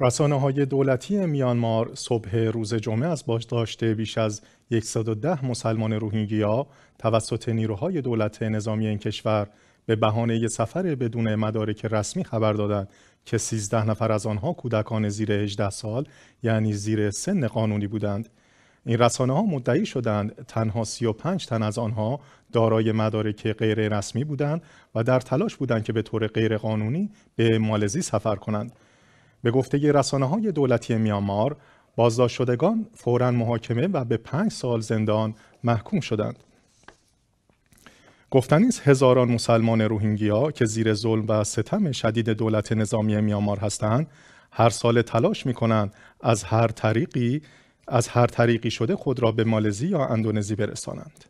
رسانه های دولتی میانمار صبح روز جمعه از داشته بیش از 110 مسلمان روهینگیا توسط نیروهای دولت نظامی این کشور به بهانه سفر بدون مدارک رسمی خبر دادند که 13 نفر از آنها کودکان زیر 18 سال یعنی زیر سن قانونی بودند این رسانه ها مدعی شدند تنها 35 تن از آنها دارای مدارک غیر رسمی بودند و در تلاش بودند که به طور غیرقانونی به مالزی سفر کنند به گفته رسانه های دولتی میامار، بازداشت شدگان فورا محاکمه و به پنج سال زندان محکوم شدند. گفتنی هزاران مسلمان روهینگیا که زیر ظلم و ستم شدید دولت نظامی میامار هستند هر سال تلاش می کنند از هر طریقی از هر طریقی شده خود را به مالزی یا اندونزی برسانند.